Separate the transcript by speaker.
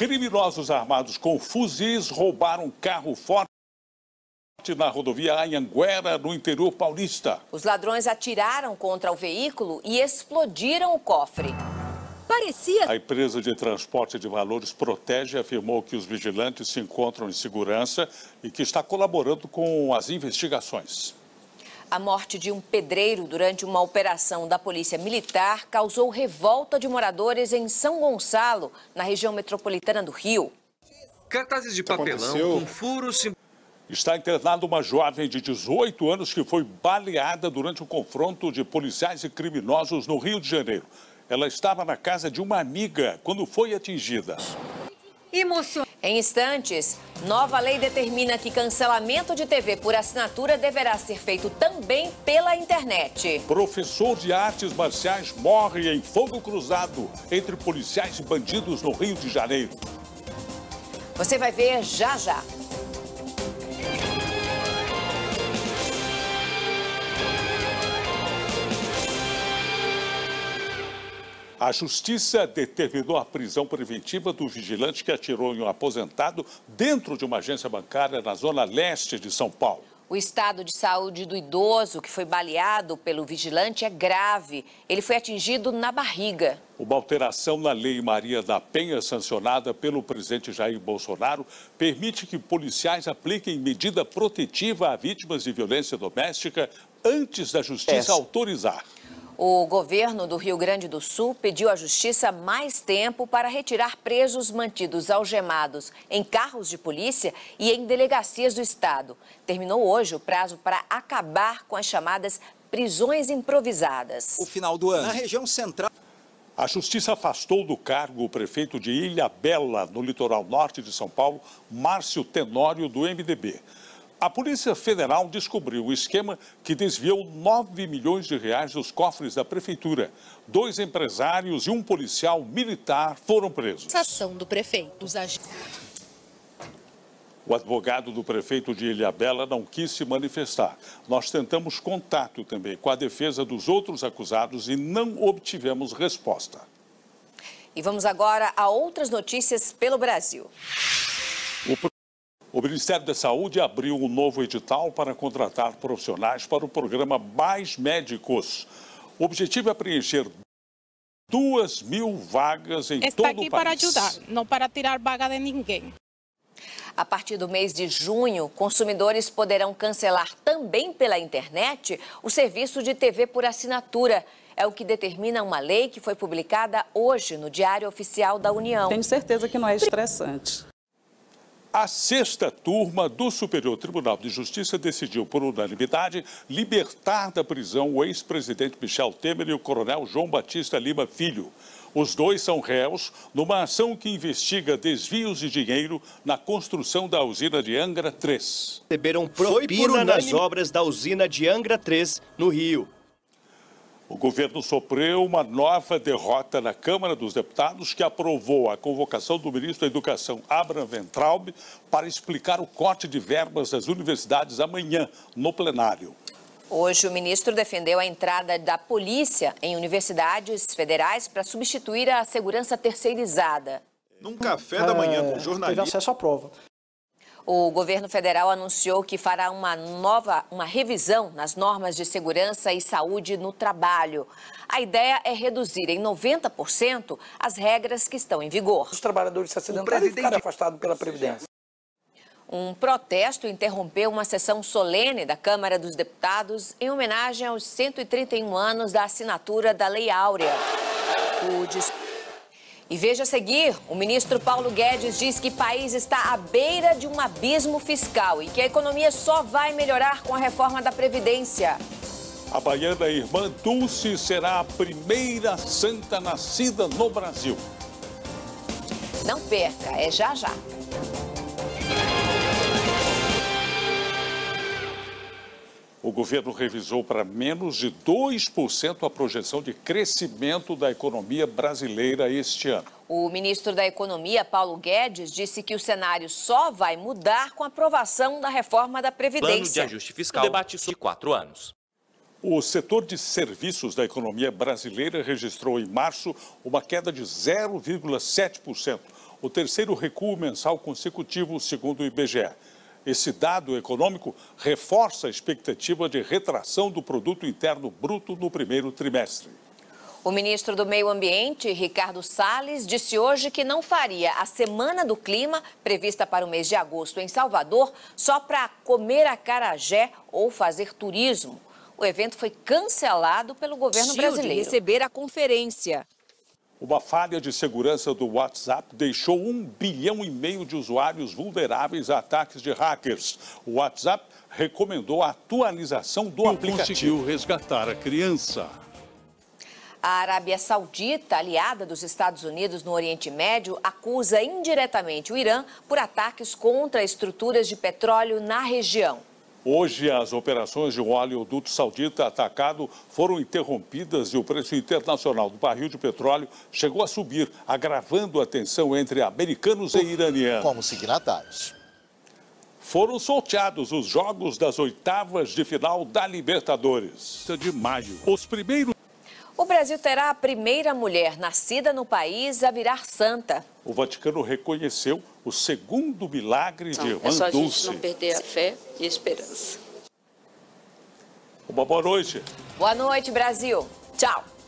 Speaker 1: Criminosos armados com fuzis roubaram um carro forte na rodovia Anhanguera, no interior paulista.
Speaker 2: Os ladrões atiraram contra o veículo e explodiram o cofre. Parecia...
Speaker 1: A empresa de transporte de valores Protege afirmou que os vigilantes se encontram em segurança e que está colaborando com as investigações.
Speaker 2: A morte de um pedreiro durante uma operação da Polícia Militar causou revolta de moradores em São Gonçalo, na região metropolitana do Rio.
Speaker 1: Cartazes de papelão com furos. Está internada uma jovem de 18 anos que foi baleada durante o um confronto de policiais e criminosos no Rio de Janeiro. Ela estava na casa de uma amiga quando foi atingida.
Speaker 2: Em instantes, nova lei determina que cancelamento de TV por assinatura deverá ser feito também pela internet.
Speaker 1: Professor de artes marciais morre em fogo cruzado entre policiais e bandidos no Rio de Janeiro.
Speaker 2: Você vai ver já já.
Speaker 1: A justiça determinou a prisão preventiva do vigilante que atirou em um aposentado dentro de uma agência bancária na zona leste de São Paulo.
Speaker 2: O estado de saúde do idoso que foi baleado pelo vigilante é grave. Ele foi atingido na barriga.
Speaker 1: Uma alteração na Lei Maria da Penha, sancionada pelo presidente Jair Bolsonaro, permite que policiais apliquem medida protetiva a vítimas de violência doméstica antes da justiça Essa. autorizar.
Speaker 2: O governo do Rio Grande do Sul pediu à Justiça mais tempo para retirar presos mantidos algemados em carros de polícia e em delegacias do Estado. Terminou hoje o prazo para acabar com as chamadas prisões improvisadas. O final
Speaker 1: do ano. Na região central. A Justiça afastou do cargo o prefeito de Ilha Bela, no litoral norte de São Paulo, Márcio Tenório, do MDB. A Polícia Federal descobriu o esquema que desviou 9 milhões de reais dos cofres da Prefeitura. Dois empresários e um policial militar foram presos.
Speaker 2: Ação do prefeito.
Speaker 1: O advogado do prefeito de Ilhabela não quis se manifestar. Nós tentamos contato também com a defesa dos outros acusados e não obtivemos resposta.
Speaker 2: E vamos agora a outras notícias pelo Brasil.
Speaker 1: O o Ministério da Saúde abriu um novo edital para contratar profissionais para o programa Mais Médicos. O objetivo é preencher duas mil vagas em Está todo o país. Está aqui para ajudar,
Speaker 2: não para tirar vaga de ninguém. A partir do mês de junho, consumidores poderão cancelar também pela internet o serviço de TV por assinatura. É o que determina uma lei que foi publicada hoje no Diário Oficial da União. Tenho
Speaker 1: certeza que não é estressante. A sexta turma do Superior Tribunal de Justiça decidiu, por unanimidade, libertar da prisão o ex-presidente Michel Temer e o coronel João Batista Lima Filho. Os dois são réus numa ação que investiga desvios de dinheiro na construção da usina de Angra 3. Receberam propina nas obras da usina de Angra 3, no Rio. O governo sofreu uma nova derrota na Câmara dos Deputados, que aprovou a convocação do ministro da Educação, Abraham Ventraub, para explicar o corte de verbas das universidades amanhã, no plenário.
Speaker 2: Hoje, o ministro defendeu a entrada da polícia em universidades federais para substituir a segurança terceirizada.
Speaker 1: Num café da manhã com jornalistas. É, teve acesso à prova.
Speaker 2: O governo federal anunciou que fará uma nova uma revisão nas normas de segurança e saúde no trabalho. A ideia é reduzir em 90% as regras que estão em vigor. Os trabalhadores se acidentaram e ficaram afastados pela Previdência. Um protesto interrompeu uma sessão solene da Câmara dos Deputados em homenagem aos 131 anos da assinatura da Lei Áurea. O e veja a seguir, o ministro Paulo Guedes diz que o país está à beira de um abismo fiscal e que a economia só vai melhorar com a reforma da Previdência.
Speaker 1: A baiana irmã Dulce será a primeira santa nascida no Brasil.
Speaker 2: Não perca, é já já.
Speaker 1: o governo revisou para menos de 2% a projeção de crescimento da economia brasileira este ano.
Speaker 2: O ministro da Economia, Paulo Guedes, disse que o cenário só vai mudar com a aprovação da reforma da Previdência. Plano de ajuste
Speaker 1: fiscal, o debate quatro anos. O setor de serviços da economia brasileira registrou em março uma queda de 0,7%, o terceiro recuo mensal consecutivo, segundo o IBGE. Esse dado econômico reforça a expectativa de retração do produto interno bruto no primeiro trimestre.
Speaker 2: O ministro do Meio Ambiente, Ricardo Salles, disse hoje que não faria a Semana do Clima, prevista para o mês de agosto em Salvador, só para comer acarajé ou fazer turismo. O evento foi cancelado pelo governo brasileiro. De receber a conferência.
Speaker 1: Uma falha de segurança do WhatsApp deixou um bilhão e meio de usuários vulneráveis a ataques de hackers. O WhatsApp recomendou a atualização do Não aplicativo. conseguiu resgatar a criança.
Speaker 2: A Arábia Saudita, aliada dos Estados Unidos no Oriente Médio, acusa indiretamente o Irã por ataques contra estruturas de petróleo na região.
Speaker 1: Hoje, as operações de um oleoduto saudita atacado foram interrompidas e o preço internacional do barril de petróleo chegou a subir, agravando a tensão entre americanos e iranianos. Como signatários. Foram sorteados os jogos das oitavas de final da Libertadores. De maio, os primeiros.
Speaker 2: O Brasil terá a primeira mulher nascida no país a virar santa.
Speaker 1: O Vaticano reconheceu o segundo milagre de Irmã então, é só a Dulce. gente não
Speaker 2: perder a fé e a esperança.
Speaker 1: Uma boa noite.
Speaker 2: Boa noite, Brasil. Tchau.